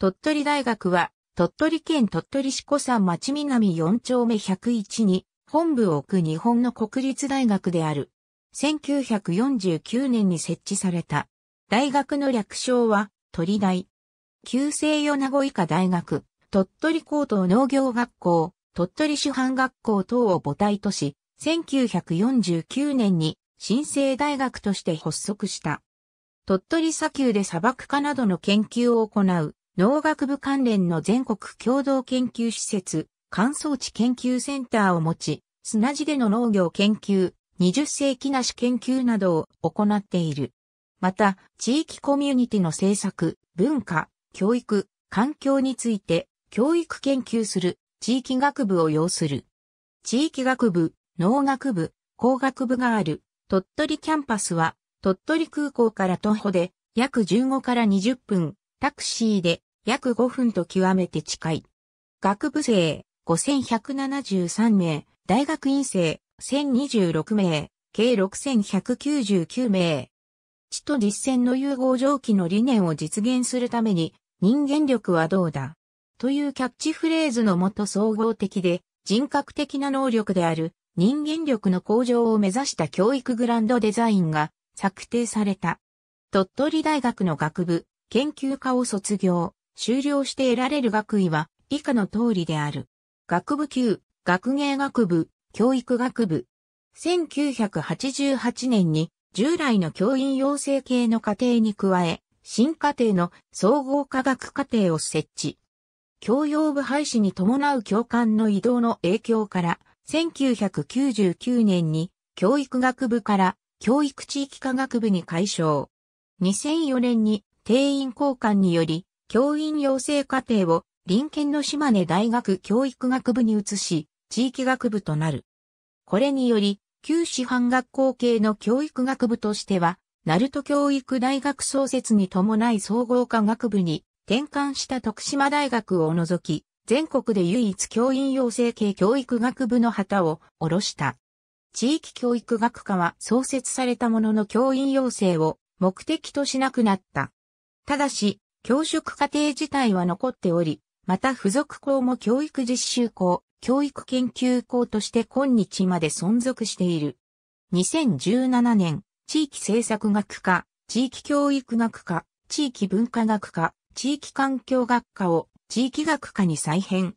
鳥取大学は、鳥取県鳥取市古山町南4丁目101に、本部を置く日本の国立大学である。1949年に設置された。大学の略称は、鳥大。旧与名子医科大学、鳥取高等農業学校、鳥取主犯学校等を母体とし、1949年に新生大学として発足した。鳥取砂丘で砂漠化などの研究を行う農学部関連の全国共同研究施設、乾燥地研究センターを持ち、砂地での農業研究、20世紀なし研究などを行っている。また、地域コミュニティの政策、文化、教育、環境について、教育研究する、地域学部を要する。地域学部、農学部、工学部がある、鳥取キャンパスは、鳥取空港から徒歩で、約15から20分、タクシーで約5分と極めて近い。学部生、5173名、大学院生、1026名、計6199名。知と実践の融合上記の理念を実現するために、人間力はどうだというキャッチフレーズのもと総合的で人格的な能力である人間力の向上を目指した教育グランドデザインが策定された。鳥取大学の学部、研究科を卒業。修了して得られる学位は以下の通りである。学部級、学芸学部、教育学部。1988年に従来の教員養成系の課程に加え、新課程の総合科学課程を設置。教養部廃止に伴う教官の移動の影響から、1999年に教育学部から教育地域科学部に解消。2004年に定員交換により教員養成課程を臨県の島根大学教育学部に移し、地域学部となる。これにより、旧師範学校系の教育学部としては、鳴門教育大学創設に伴い総合科学部に転換した徳島大学を除き、全国で唯一教員養成系教育学部の旗を下ろした。地域教育学科は創設されたものの教員養成を目的としなくなった。ただし、教職課程自体は残っており、また付属校も教育実習校、教育研究校として今日まで存続している。2017年、地域政策学科、地域教育学科、地域文化学科、地域環境学科を地域学科に再編。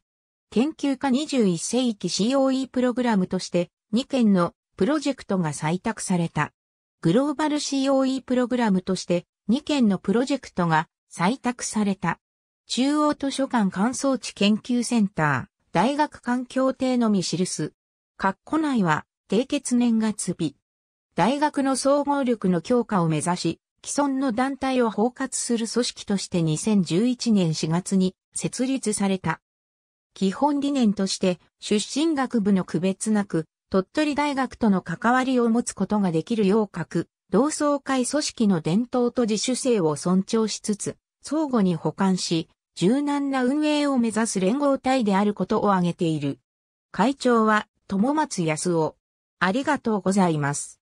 研究科21世紀 COE プログラムとして2件のプロジェクトが採択された。グローバル COE プログラムとして2件のプロジェクトが採択された。中央図書館乾燥地研究センター、大学環境艇のみ記す。括弧内は、締結年月日。大学の総合力の強化を目指し、既存の団体を包括する組織として2011年4月に設立された。基本理念として出身学部の区別なく鳥取大学との関わりを持つことができるよう書く同窓会組織の伝統と自主性を尊重しつつ、相互に補完し、柔軟な運営を目指す連合体であることを挙げている。会長は、友松康夫。ありがとうございます。